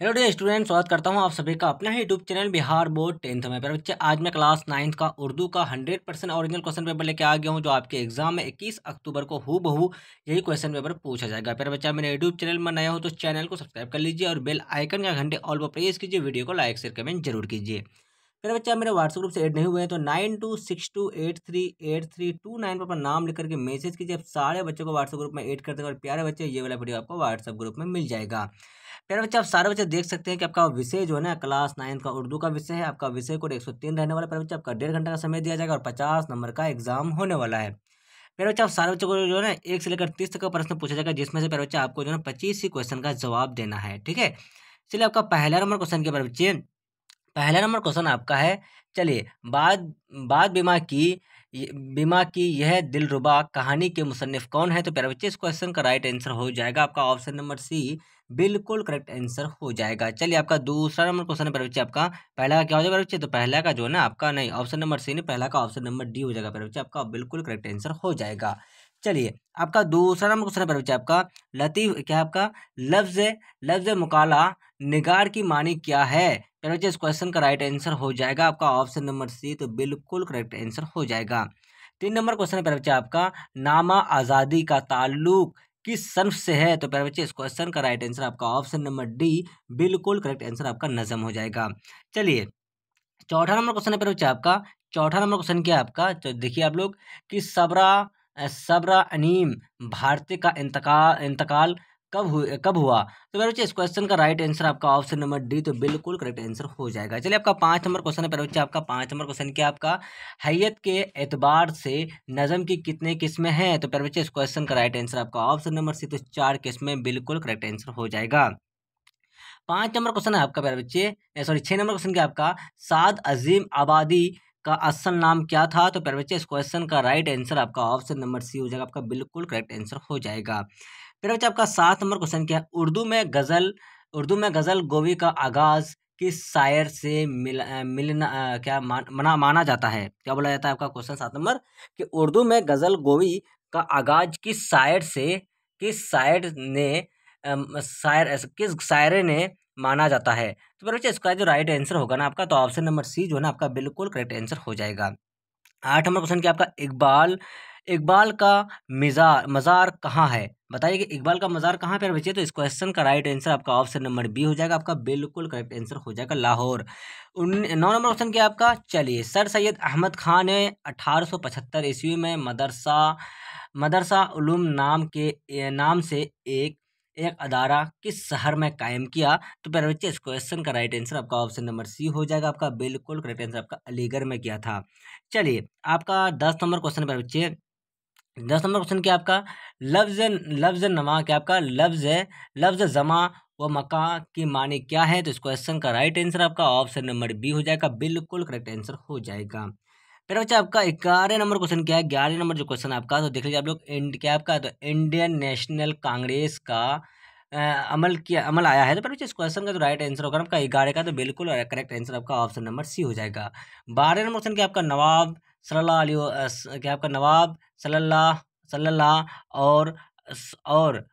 hello day student स्वागत करता हूँ आप सभी का अपना YouTube channel Bihar board tenth में पर बच्चे आज मैं क्लास नाइन्थ का उर्दू का hundred percent original question paper लेके आ गया हूँ जो आपके एग्जाम में इक्कीस अक्टूबर को हु बहू यही क्वेश्चन पेपर पूछा जाएगा पर बच्चा मेरे यूट्यूब चैनल में नया हो तो चैनल को सब्सक्राइब कर लीजिए और बेल आइकन का घंटे ऑल पर प्रेस कीजिए वीडियो को लाइक शेयर कमेंट जरूर कीजिए मेरे बच्चा मेरे व्हाट्सअप ग्रुप से ऐड नहीं हुए हैं तो nine two six two eight three eight three two nine पर अपना नाम लिख करके मैसेज कीजिए आप सारे बच्चों को व्हाट्सएप ग्रुप में ऐड कर देंगे और प्यारे बच्चे ये वाला वीडियो आपको व्हाट्सअप ग्रुप में मिल जाएगा प्यारे बच्चे आप सारे बच्चे देख सकते हैं कि आपका विषय जो है ना क्लास नाइन्थ का उर्दू का विषय है आपका विषय कोड एक सौ तीन रहने वाला है प्यारे बच्चे आपका डेढ़ घंटा का समय दिया जाएगा और पचास नंबर का एग्जाम होने वाला है प्यारे बच्चे आप सारे बच्चों को जो है ना एक से लेकर तीस तक का प्रश्न पूछा जाएगा जिसमें से प्यारे बच्चे आपको जो है ना पच्चीस ही क्वेश्चन का जवाब देना है ठीक है चलिए आपका पहला नंबर क्वेश्चन के बारे बच्चे पहला नंबर क्वेश्चन आपका है चलिए बाद बाद बीमा की बीमा की यह दिलरुबा कहानी के मुसनफ़ कौन है तो प्यारे बच्चे इस क्वेश्चन का राइट आंसर हो जाएगा आपका ऑप्शन नंबर सी बिल्कुल करेक्ट आंसर हो जाएगा चलिए आपका दूसरा नंबर क्वेश्चन है बच्चे आपका पहला का क्या हो जाएगा बच्चे तो पहला का जो है ना आपका नहीं ऑप्शन नंबर सी नहीं पहला का ऑप्शन नंबर डी हो जाएगा प्यारे बच्चे आपका बिल्कुल करेक्ट आंसर हो जाएगा चलिए आपका दूसरा नंबर क्वेश्चन है प्यारे बच्चे आपका लतीफ़ क्या आपका लफ्ज़ लफ्ज़ मकाला निगार की मानी क्या है यानी इस क्वेश्चन का राइट आंसर हो जाएगा आपका ऑप्शन नंबर सी तो बिल्कुल करेक्ट आंसर हो जाएगा तीन नंबर क्वेश्चन है बच्चे आपका नामा आज़ादी का ताल्लुक किस सन्फ से है तो प्यारे बच्चे इस क्वेश्चन का राइट आंसर आपका ऑप्शन नंबर डी बिल्कुल करेक्ट आंसर आपका नजम हो जाएगा चलिए चौथा नंबर क्वेश्चन है प्यारे बच्चे आपका चौथा नंबर क्वेश्चन क्या है आपका तो देखिए आप लोग कि सबरा सबरा अनीम भारती का इंतकाल इंतकाल कब हुए कब हुआ तो मेरे बच्चे इस क्वेश्चन का राइट आंसर आपका ऑप्शन नंबर डी तो बिल्कुल करेक्ट आंसर हो जाएगा चलिए आपका पाँच नंबर क्वेश्चन है मेरे बच्चे आपका पाँच नंबर क्वेश्चन क्या आपका हैयत के एतबार से नज़म की कितने किस्में हैं तो मेरे बच्चे इस क्वेश्चन का राइट आंसर आपका ऑप्शन नंबर सी तो चार किस्में बिल्कुल करेक्ट आंसर हो जाएगा पाँच नंबर क्वेश्चन है आपका प्यारे बच्चे सॉरी छः नंबर क्वेश्चन क्या आपका साद अजीम आबादी का असल नाम क्या था तो प्यारे बच्चे इस क्वेश्चन का राइट आंसर आपका ऑप्शन नंबर सी हो जाएगा आपका बिल्कुल करेक्ट आंसर हो जाएगा फिर बच्चा आपका सात नंबर क्वेश्चन क्या है उर्दू में गज़ल उर्दू में गज़ल गोवी का आगाज़ किस शायर से मिल मिलना आ, क्या मान, मना माना जाता है क्या बोला जाता है आपका क्वेश्चन सात नंबर कि उर्दू में गज़ल गोवी का आगाज़ किस शायर से किस शायर ने शायर किस शायरे ने माना जाता है तो बच्चे इसका जो राइट आंसर होगा ना आपका तो ऑप्शन नंबर सी जो है ना आपका बिल्कुल करेक्ट आंसर हो जाएगा आठ नंबर क्वेश्चन क्या आपका इकबाल इकबाल का मिजार मज़ार कहाँ है बताइए कि इकबाल का मज़ार कहाँ पर बचिए तो इस क्वेश्चन का राइट आंसर आपका ऑप्शन नंबर बी हो जाएगा आपका बिल्कुल करेक्ट आंसर हो जाएगा लाहौर नौ नंबर ऑप्शन क्या आपका चलिए सर सैयद अहमद खान ने अठारह सौ पचहत्तर ईस्वी में मदरसा मदरसा उलूम नाम के नाम से एक एक अदारा किस शहर में कायम किया तो पहले बच्चे इस क्वेश्चन का राइट आंसर आपका ऑप्शन नंबर सी हो जाएगा आपका बिल्कुल करेक्ट आंसर आपका अलीगढ़ में किया था चलिए आपका दस नंबर क्वेश्चन पहले बच्चे दस नंबर क्वेश्चन क्या आपका लफ्ज लफ्ज नमा क्या आपका लफ्ज है लफ्ज जमा व मका की माने क्या है तो इस क्वेश्चन का राइट आंसर आपका ऑप्शन नंबर बी हो जाएगा बिल्कुल करेक्ट आंसर हो जाएगा फिर बच्चा आपका ग्यारह नंबर क्वेश्चन क्या है ग्यारह नंबर जो क्वेश्चन आपका तो देख लीजिए आप लोग इंड क्या आपका तो इंडियन नेशनल कांग्रेस का आ, अमल किया अमल आया है तो पर इस क्वेश्चन का जो राइट आंसर होगा आपका ग्यारह का तो बिल्कुल करेक्ट आंसर आपका ऑप्शन नंबर सी हो जाएगा बारह नंबर क्वेश्चन क्या आपका नवाब सल्ला क्या आपका नवाब सल्ला सल्ला और और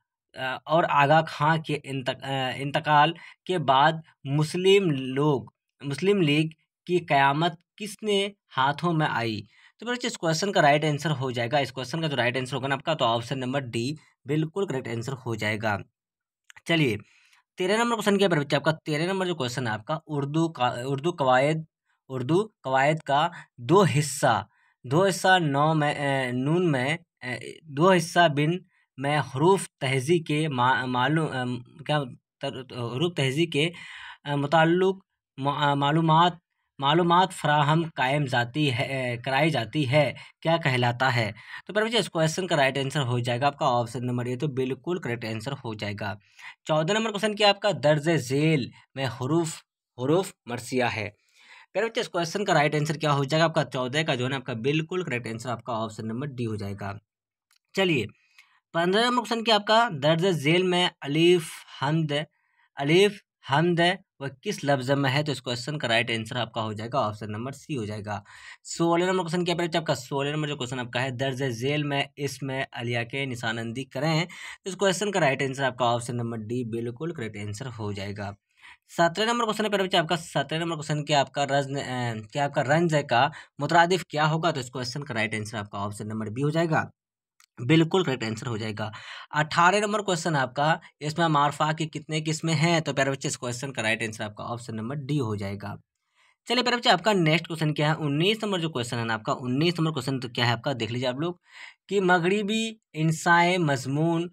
और आगा खां के इंतकाल के बाद मुस्लिम लोग मुस्लिम लीग की क़यामत किसने हाथों में आई तो बच्चे इस क्वेश्चन का राइट आंसर हो जाएगा इस क्वेश्चन का जो राइट आंसर होगा ना आपका तो ऑप्शन नंबर डी बिल्कुल करेक्ट आंसर हो जाएगा चलिए तेरह नंबर क्वेश्चन क्या बच्चे आपका तेरह नंबर जो क्वेश्चन है आपका उर्दू का उर्दू कवायद उर्दू कवायद का दो हिस्सा दो हिस्सा नौ में नून में दो हिस्सा बिन में हरूफ तहजी के मालूम क्या हरूफ तहजी के मतलब मालूम मालूम फ्राहम कायम जाती है कराई जाती है क्या कहलाता है तो पर इस क्वेश्चन का राइट आंसर हो जाएगा आपका ऑप्शन नंबर ये तो बिल्कुल करेक्ट आंसर हो जाएगा चौदह नंबर क्वेश्चन किया आपका दर्ज झेल में हरूफ हरूफ मरसिया है प्यारे बच्चे इस क्वेश्चन का राइट आंसर क्या हो जाएगा आपका चौदह का जो है ना आपका बिल्कुल करेक्ट आंसर आपका ऑप्शन नंबर डी हो जाएगा चलिए नंबर क्वेश्चन क्या आपका दर्ज जेल में अलीफ हमद अलीफ हमद वह किस लफ्ज में है तो इस क्वेश्चन का राइट आंसर आपका हो जाएगा ऑप्शन नंबर सी हो जाएगा सोलह नंबर क्वेश्चन क्या पहले तो आपका सोलह नंबर जो क्वेश्चन आपका है दर्ज जेल में इसमें अलिया के निशानंदी करें तो इस क्वेश्चन का राइट आंसर आपका ऑप्शन नंबर डी बिल्कुल करेक्ट आंसर हो जाएगा सत्रह नंबर क्वेश्चन है बच्चे आपका सत्रह नंबर क्वेश्चन क्या आपका रज क्या आपका रंज का मुतरदिफ क्या होगा तो इस क्वेश्चन का राइट आंसर आपका ऑप्शन नंबर बी हो जाएगा बिल्कुल करेक्ट आंसर हो जाएगा अठारह नंबर क्वेश्चन आपका इसमें मारफा की कितने किस्में हैं तो प्यारे बच्चे इस क्वेश्चन का राइट आंसर आपका ऑप्शन नंबर डी हो जाएगा चलिए प्यारे बच्चे आपका नेक्स्ट क्वेश्चन क्या है उन्नीस नंबर जो क्वेश्चन है ना आपका उन्नीस नंबर क्वेश्चन तो क्या है आपका देख लीजिए आप लोग कि मगरबी इंसाए मजमून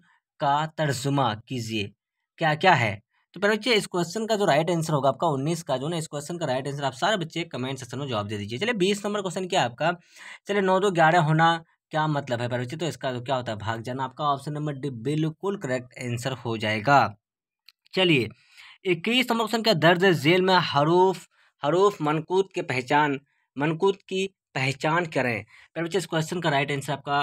का तर्जुमा कीजिए क्या क्या है तो पहले बच्चे इस क्वेश्चन का जो राइट आंसर होगा आपका उन्नीस का जो ना इस क्वेश्चन का राइट आंसर आप सारे बच्चे कमेंट सेक्शन में जवाब दे दीजिए चलिए बीस नंबर क्वेश्चन क्या आपका चलिए नौ दो ग्यारह होना क्या मतलब है पहले बच्चे तो इसका तो क्या होता है भाग जाना आपका ऑप्शन नंबर डी बिल्कुल करेक्ट आंसर हो जाएगा चलिए इक्कीस नंबर क्वेश्चन क्या दर्ज जेल में हरूफ हरूफ मनकूत के पहचान मनकूत की पहचान करें पहले बच्चे इस क्वेश्चन का राइट आंसर आपका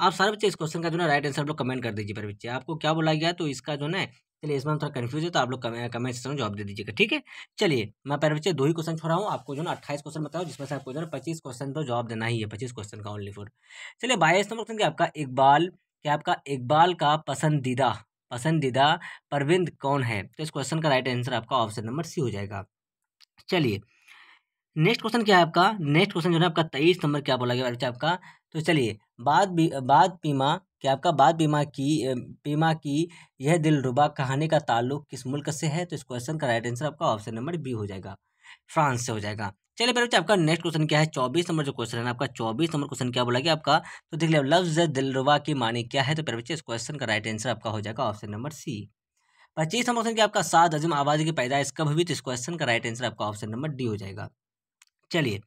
आप सारे बच्चे इस क्वेश्चन का जो ना राइट आंसर आप लोग कमेंट कर दीजिए पर बच्चे आपको क्या बोला गया तो इसका जो ना चलिए इसमें थोड़ा कन्फ्यूज है तो आप लोग कमेंट सेक्शन में जवाब दे दीजिएगा ठीक है चलिए मैं पहले बच्चे दो ही क्वेश्चन छोड़ा हूँ आपको जो ना अट्ठाईस क्वेश्चन बताओ जिसमें से आपको जो ना पच्चीस क्वेश्चन तो जवाब देना ही है पच्चीस क्वेश्चन का ओनली फोर चलिए बाईस नंबर क्वेश्चन आपका इकबाल क्या आपका इकबाल का पसंदीदा पसंदीदा परविंद कौन है तो इस क्वेश्चन का राइट आंसर आपका ऑप्शन नंबर सी हो जाएगा चलिए नेक्स्ट क्वेश्चन क्या है आपका नेक्स्ट क्वेश्चन जो है आपका तेईस नंबर क्या बोला गया बच्चा आपका तो चलिए बाद बाद पीमा कि आपका बाद बीमा की बीमा की यह दिलरुबा कहानी का ताल्लुक किस मुल्क से है तो इस क्वेश्चन का राइट आंसर आपका ऑप्शन नंबर बी हो जाएगा फ्रांस से हो जाएगा चलिए बच्चे आपका नेक्स्ट क्वेश्चन क्या है चौबीस नंबर जो क्वेश्चन है आपका चौबीस नंबर क्वेश्चन क्या बोला गया आपका तो देख लिया लफ्ज दिलरुबा की मानी क्या है तो पहले बच्चे इस क्वेश्चन का राइट आंसर आपका हो जाएगा ऑप्शन नंबर सी पच्चीस नंबर क्वेश्चन क्या आपका सात अजम आबादी की पैदाइश कब हुई तो इस क्वेश्चन का राइट आंसर आपका ऑप्शन नंबर डी हो जाएगा चलिए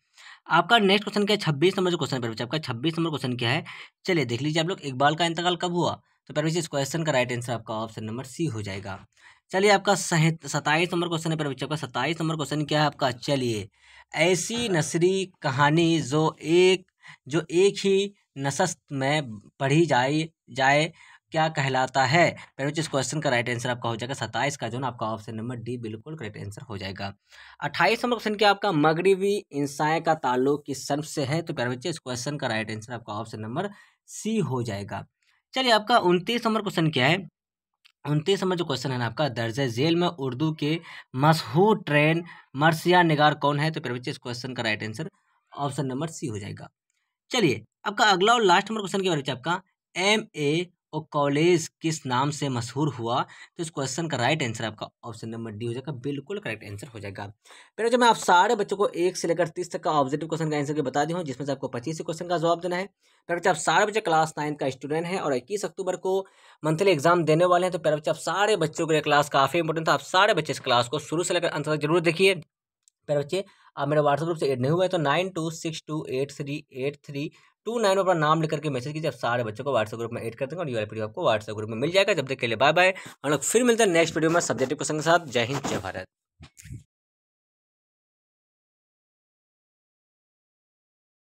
आपका नेक्स्ट क्वेश्चन क्या है छब्बीस नंबर जो क्वेश्चन पर आपका छब्बीस नंबर क्वेश्चन क्या है चलिए देख लीजिए आप लोग इकबाल का इंतकाल कब हुआ तो पेपर इस क्वेश्चन का राइट आंसर आपका ऑप्शन नंबर सी हो जाएगा चलिए आपका सत्ताईस नंबर क्वेश्चन है पेपर बच्चे आपका सत्ताईस नंबर क्वेश्चन क्या है आपका चलिए ऐसी नसरी कहानी जो एक जो एक ही नशस्त में पढ़ी जाए जाए क्या कहलाता है पहले इस क्वेश्चन का राइट आंसर आपका हो जाएगा सत्ताईस का जो ना आपका ऑप्शन नंबर डी बिल्कुल करेक्ट आंसर हो जाएगा अट्ठाईस नंबर क्वेश्चन क्या आपका मगरबी इंसाय का ताल्लुक किस सर्फ से है तो प्यारे इस क्वेश्चन का राइट आंसर आपका ऑप्शन नंबर सी हो जाएगा चलिए आपका उनतीस नंबर क्वेश्चन क्या है उनतीस नंबर जो क्वेश्चन है ना आपका दर्ज जेल में उर्दू के मशहूर ट्रेन मरसिया निगार कौन है तो फिर बच्चे इस क्वेश्चन का right answer option number C हो जाएगा चलिए आपका अगला और लास्ट नंबर क्वेश्चन के बारे में आपका एम ए वो कॉलेज किस नाम से मशहूर हुआ तो इस क्वेश्चन का राइट आंसर आपका ऑप्शन नंबर डी हो जाएगा बिल्कुल करेक्ट आंसर हो जाएगा फिर जो मैं आप सारे बच्चों को एक से लेकर तीस तक का ऑब्जेक्टिव क्वेश्चन का आंसर बता दी हूँ जिसमें से आपको पच्चीस क्वेश्चन का जवाब देना है मेरा बच्चे आप सारे बच्चे क्लास नाइन का स्टूडेंट है और इक्कीस अक्टूबर को मंथली एग्जाम देने वाले हैं तो पहले बच्चे आप सारे बच्चों के लिए क्लास काफ़ी इंपॉर्टेंट था आप सारे बच्चे इस क्लास को शुरू से लेकर अंत तक जरूर देखिए पहले बच्चे आप मेरे व्हाट्सअप ग्रुप से एड नहीं हुआ है तो nine two six two eight three eight three two nine पर नाम लिख करके मैसेज कीजिए आप सारे बच्चों को व्हाट्सएप ग्रुप में एड कर देंगे और ये वीडियो आपको व्हाट्सएप ग्रुप में मिल जाएगा जब तक के लिए बाय बाय हम लोग फिर मिलते हैं नेक्स्ट वीडियो में सब्जेक्टिव क्वेश्चन के साथ जय हिंद जय भारत